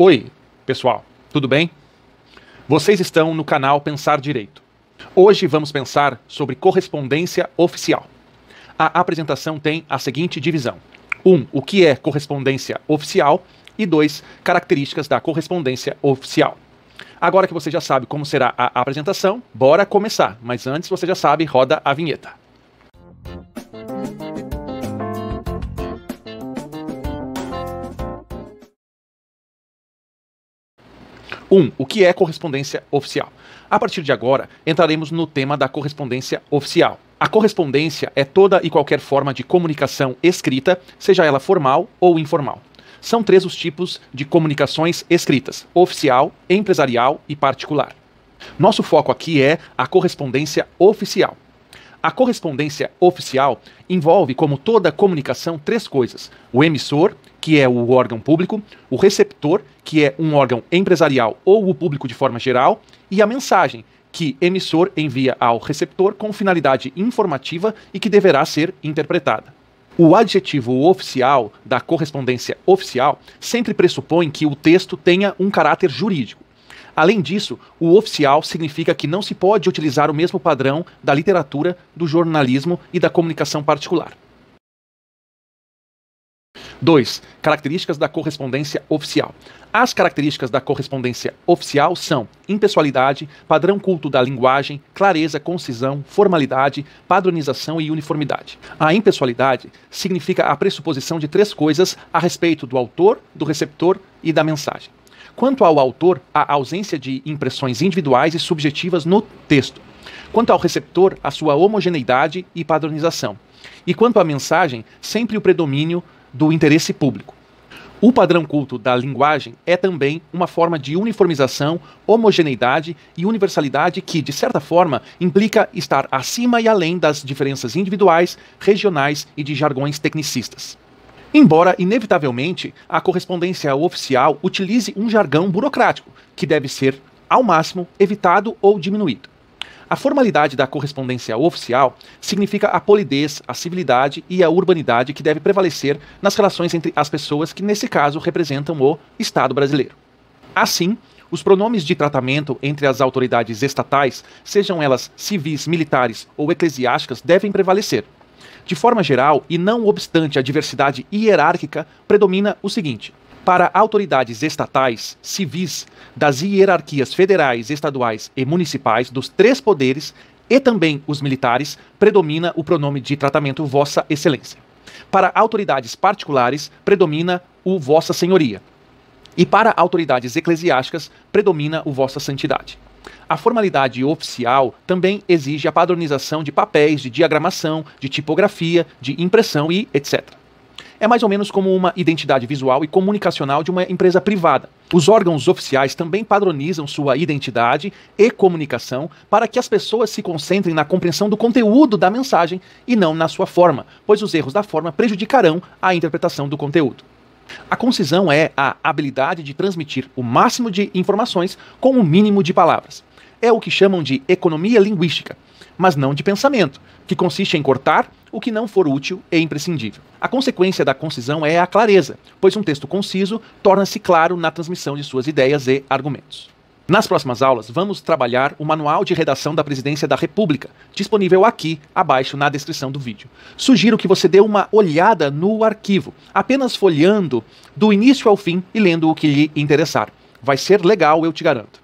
Oi, pessoal, tudo bem? Vocês estão no canal Pensar Direito. Hoje vamos pensar sobre correspondência oficial. A apresentação tem a seguinte divisão: 1. Um, o que é correspondência oficial e 2. Características da correspondência oficial. Agora que você já sabe como será a apresentação, bora começar, mas antes você já sabe, roda a vinheta. 1. O que é correspondência oficial? A partir de agora, entraremos no tema da correspondência oficial. A correspondência é toda e qualquer forma de comunicação escrita, seja ela formal ou informal. São três os tipos de comunicações escritas: oficial, empresarial e particular. Nosso foco aqui é a correspondência oficial. A correspondência oficial envolve, como toda comunicação, três coisas: o emissor, que é o órgão público, o receptor, que é um órgão empresarial ou o público de forma geral, e a mensagem, que emissor envia ao receptor com finalidade informativa e que deverá ser interpretada. O adjetivo oficial da correspondência oficial sempre pressupõe que o texto tenha um caráter jurídico. Além disso, o oficial significa que não se pode utilizar o mesmo padrão da literatura, do jornalismo e da comunicação particular. 2. Características da correspondência oficial. As características da correspondência oficial são impessoalidade, padrão culto da linguagem, clareza, concisão, formalidade, padronização e uniformidade. A impessoalidade significa a pressuposição de três coisas a respeito do autor, do receptor e da mensagem. Quanto ao autor, a ausência de impressões individuais e subjetivas no texto. Quanto ao receptor, a sua homogeneidade e padronização. E quanto à mensagem, sempre o predomínio do interesse público. O padrão culto da linguagem é também uma forma de uniformização, homogeneidade e universalidade que, de certa forma, implica estar acima e além das diferenças individuais, regionais e de jargões tecnicistas. Embora, inevitavelmente, a correspondência oficial utilize um jargão burocrático, que deve ser, ao máximo, evitado ou diminuído. A formalidade da correspondência oficial significa a polidez, a civilidade e a urbanidade que deve prevalecer nas relações entre as pessoas que, nesse caso, representam o Estado brasileiro. Assim, os pronomes de tratamento entre as autoridades estatais, sejam elas civis, militares ou eclesiásticas, devem prevalecer. De forma geral, e não obstante a diversidade hierárquica, predomina o seguinte: para autoridades estatais, civis, das hierarquias federais, estaduais e municipais, dos três poderes e também os militares, predomina o pronome de tratamento Vossa Excelência. Para autoridades particulares, predomina o Vossa Senhoria. E para autoridades eclesiásticas, predomina o Vossa Santidade. A formalidade oficial também exige a padronização de papéis, de diagramação, de tipografia, de impressão e etc. É mais ou menos como uma identidade visual e comunicacional de uma empresa privada. Os órgãos oficiais também padronizam sua identidade e comunicação para que as pessoas se concentrem na compreensão do conteúdo da mensagem e não na sua forma, pois os erros da forma prejudicarão a interpretação do conteúdo. A concisão é a habilidade de transmitir o máximo de informações com o mínimo de palavras. É o que chamam de economia linguística, mas não de pensamento, que consiste em cortar o que não for útil e imprescindível. A consequência da concisão é a clareza, pois um texto conciso torna-se claro na transmissão de suas ideias e argumentos. Nas próximas aulas, vamos trabalhar o Manual de Redação da Presidência da República, disponível aqui abaixo na descrição do vídeo. Sugiro que você dê uma olhada no arquivo, apenas folheando do início ao fim e lendo o que lhe interessar. Vai ser legal, eu te garanto.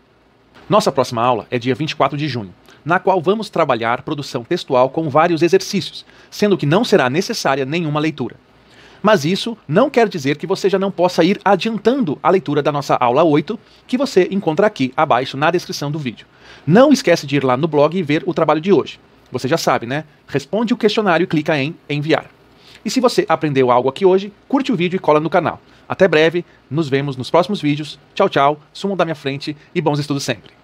Nossa próxima aula é dia 24 de junho, na qual vamos trabalhar produção textual com vários exercícios, sendo que não será necessária nenhuma leitura. Mas isso não quer dizer que você já não possa ir adiantando a leitura da nossa aula 8, que você encontra aqui abaixo na descrição do vídeo. Não esquece de ir lá no blog e ver o trabalho de hoje. Você já sabe, né? Responde o questionário e clica em enviar. E se você aprendeu algo aqui hoje, curte o vídeo e cola no canal. Até breve, nos vemos nos próximos vídeos. Tchau, tchau, sumam da minha frente e bons estudos sempre.